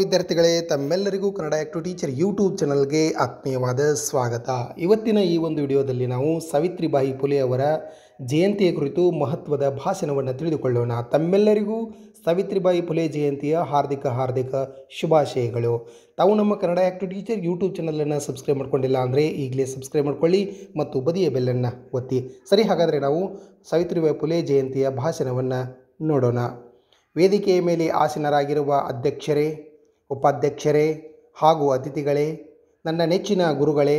ವಿದ್ಯಾರ್ಥಿಗಳೇ ತಮ್ಮೆಲ್ಲರಿಗೂ Kannada active teacher YouTube ಚಾನಲ್ಗೆ ಆತ್ಮೀಯವಾದ ಸ್ವಾಗತ ಇವತ್ತಿನ ಈ ಒಂದು ವಿಡಿಯೋದಲ್ಲಿ ನಾವು ಸಾವಿತ್ರಿಬಾಯಿ ಫುಲೆ ಅವರ ಜಯಂತಿಯ ಕುರಿತು ಮಹತ್ವದ ಭಾಷಣವನ್ನು ತಿಳಿದುಕೊಳ್ಳೋಣ ತಮ್ಮೆಲ್ಲರಿಗೂ ಸಾವಿತ್ರಿಬಾಯಿ ಫುಲೆ ಜಯಂತಿಯ ಹಾರ್ದಿಕ ಹಾರ್ದಿಕ ಶುಭಾಶಯಗಳು ತಾವು ನಮ್ಮ ಕನ್ನಡ ಆಕ್ಟಿವ್ ಟೀಚರ್ ಯೂಟ್ಯೂಬ್ ಚಾನಲನ್ನು ಸಬ್ಸ್ಕ್ರೈಬ್ ಮಾಡ್ಕೊಂಡಿಲ್ಲ ಅಂದರೆ ಈಗಲೇ ಸಬ್ಸ್ಕ್ರೈಬ್ ಮಾಡ್ಕೊಳ್ಳಿ ಮತ್ತು ಬದಿಯ ಬೆಲ್ಲನ್ನು ಒತ್ತಿ ಸರಿ ಹಾಗಾದರೆ ನಾವು ಸಾವಿತ್ರಿಬಾಯಿ ಫುಲೆ ಜಯಂತಿಯ ಭಾಷಣವನ್ನು ನೋಡೋಣ ವೇದಿಕೆಯ ಮೇಲೆ ಆಸೀನರಾಗಿರುವ ಅಧ್ಯಕ್ಷರೇ ಉಪಾಧ್ಯಕ್ಷರೇ ಹಾಗೂ ಅತಿಥಿಗಳೇ ನನ್ನ ನೆಚ್ಚಿನ ಗುರುಗಳೇ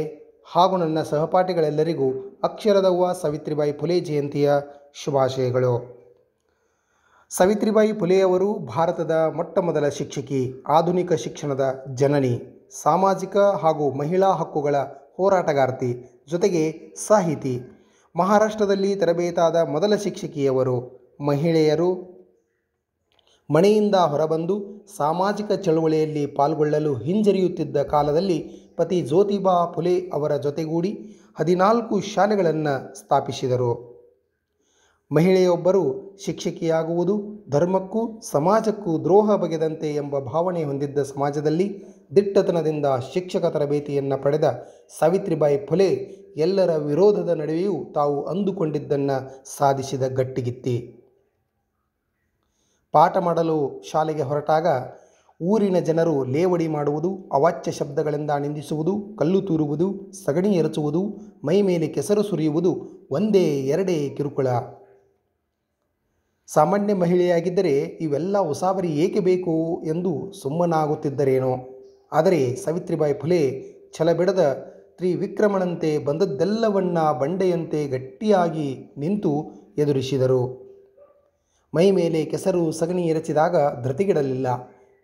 ಹಾಗೂ ನನ್ನ ಸಹಪಾಠಿಗಳೆಲ್ಲರಿಗೂ ಅಕ್ಷರದವ್ವ ಸವಿತ್ರಿಬಾಯಿ ಫುಲೆ ಜಯಂತಿಯ ಶುಭಾಶಯಗಳು ಸವಿತ್ರಿಬಾಯಿ ಫುಲೆಯವರು ಭಾರತದ ಮೊಟ್ಟಮೊದಲ ಶಿಕ್ಷಕಿ ಆಧುನಿಕ ಶಿಕ್ಷಣದ ಜನನಿ ಸಾಮಾಜಿಕ ಹಾಗೂ ಮಹಿಳಾ ಹಕ್ಕುಗಳ ಹೋರಾಟಗಾರ್ತಿ ಜೊತೆಗೆ ಸಾಹಿತಿ ಮಹಾರಾಷ್ಟ್ರದಲ್ಲಿ ತರಬೇತಾದ ಮೊದಲ ಶಿಕ್ಷಕಿಯವರು ಮಹಿಳೆಯರು ಮನೆಯಿಂದ ಹೊರಬಂದು ಸಾಮಾಜಿಕ ಚಳುವಳಿಯಲ್ಲಿ ಪಾಲ್ಗೊಳ್ಳಲು ಹಿಂಜರಿಯುತ್ತಿದ್ದ ಕಾಲದಲ್ಲಿ ಪತಿ ಜ್ಯೋತಿಬಾ ಫುಲೆ ಅವರ ಜೊತೆಗೂಡಿ ಹದಿನಾಲ್ಕು ಶಾಲೆಗಳನ್ನು ಸ್ಥಾಪಿಸಿದರು ಮಹಿಳೆಯೊಬ್ಬರು ಶಿಕ್ಷಕಿಯಾಗುವುದು ಧರ್ಮಕ್ಕೂ ಸಮಾಜಕ್ಕೂ ದ್ರೋಹ ಬಗೆದಂತೆ ಎಂಬ ಭಾವನೆ ಹೊಂದಿದ್ದ ಸಮಾಜದಲ್ಲಿ ದಿಟ್ಟತನದಿಂದ ಶಿಕ್ಷಕ ತರಬೇತಿಯನ್ನು ಪಡೆದ ಸಾವಿತ್ರಿಬಾಯಿ ಫುಲೆ ಎಲ್ಲರ ವಿರೋಧದ ನಡುವೆಯೂ ತಾವು ಅಂದುಕೊಂಡಿದ್ದನ್ನು ಸಾಧಿಸಿದ ಗಟ್ಟಿಗಿತ್ತಿ ಪಾಠ ಮಾಡಲು ಶಾಲೆಗೆ ಹೊರಟಾಗ ಊರಿನ ಜನರು ಲೇವಡಿ ಮಾಡುವುದು ಅವಾಚ್ಯ ಶಬ್ದಗಳಿಂದ ನಿಂದಿಸುವುದು ಕಲ್ಲು ತೂರುವುದು ಸಗಣಿ ಎರಚುವುದು ಮೈ ಮೇಲೆ ಕೆಸರು ಸುರಿಯುವುದು ಒಂದೇ ಎರಡೇ ಕಿರುಕುಳ ಸಾಮಾನ್ಯ ಮಹಿಳೆಯಾಗಿದ್ದರೆ ಇವೆಲ್ಲ ಉಸಾಬರಿ ಏಕೆ ಬೇಕು ಎಂದು ಸುಮ್ಮನಾಗುತ್ತಿದ್ದರೇನೋ ಆದರೆ ಸಾವಿತ್ರಿಬಾಯಿ ಫುಲೆ ಛಲಬಿಡದ ತ್ರಿವಿಕ್ರಮನಂತೆ ಬಂದದ್ದೆಲ್ಲವನ್ನ ಬಂಡೆಯಂತೆ ಗಟ್ಟಿಯಾಗಿ ನಿಂತು ಎದುರಿಸಿದರು ಮೈ ಮೇಲೆ ಕೆಸರು ಸಗಣಿ ಎರಚಿದಾಗ ಧೃತಿಗಿಡಲಿಲ್ಲ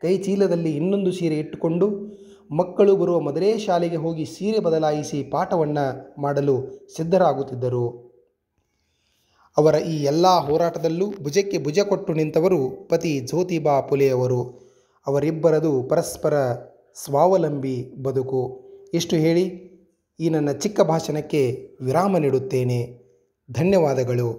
ಕೈ ಚೀಲದಲ್ಲಿ ಇನ್ನೊಂದು ಸೀರೆ ಇಟ್ಟುಕೊಂಡು ಮಕ್ಕಳು ಬರುವ ಮದುವೆ ಶಾಲೆಗೆ ಹೋಗಿ ಸೀರೆ ಬದಲಾಯಿಸಿ ಪಾಠವನ್ನು ಮಾಡಲು ಸಿದ್ಧರಾಗುತ್ತಿದ್ದರು ಅವರ ಈ ಎಲ್ಲ ಹೋರಾಟದಲ್ಲೂ ಭುಜಕ್ಕೆ ಭುಜ ಕೊಟ್ಟು ನಿಂತವರು ಪತಿ ಜ್ಯೋತಿಬಾ ಪುಲೆಯವರು ಅವರಿಬ್ಬರದು ಪರಸ್ಪರ ಸ್ವಾವಲಂಬಿ ಬದುಕು ಇಷ್ಟು ಹೇಳಿ ಈ ನನ್ನ ಚಿಕ್ಕ ಭಾಷಣಕ್ಕೆ ವಿರಾಮ ನೀಡುತ್ತೇನೆ ಧನ್ಯವಾದಗಳು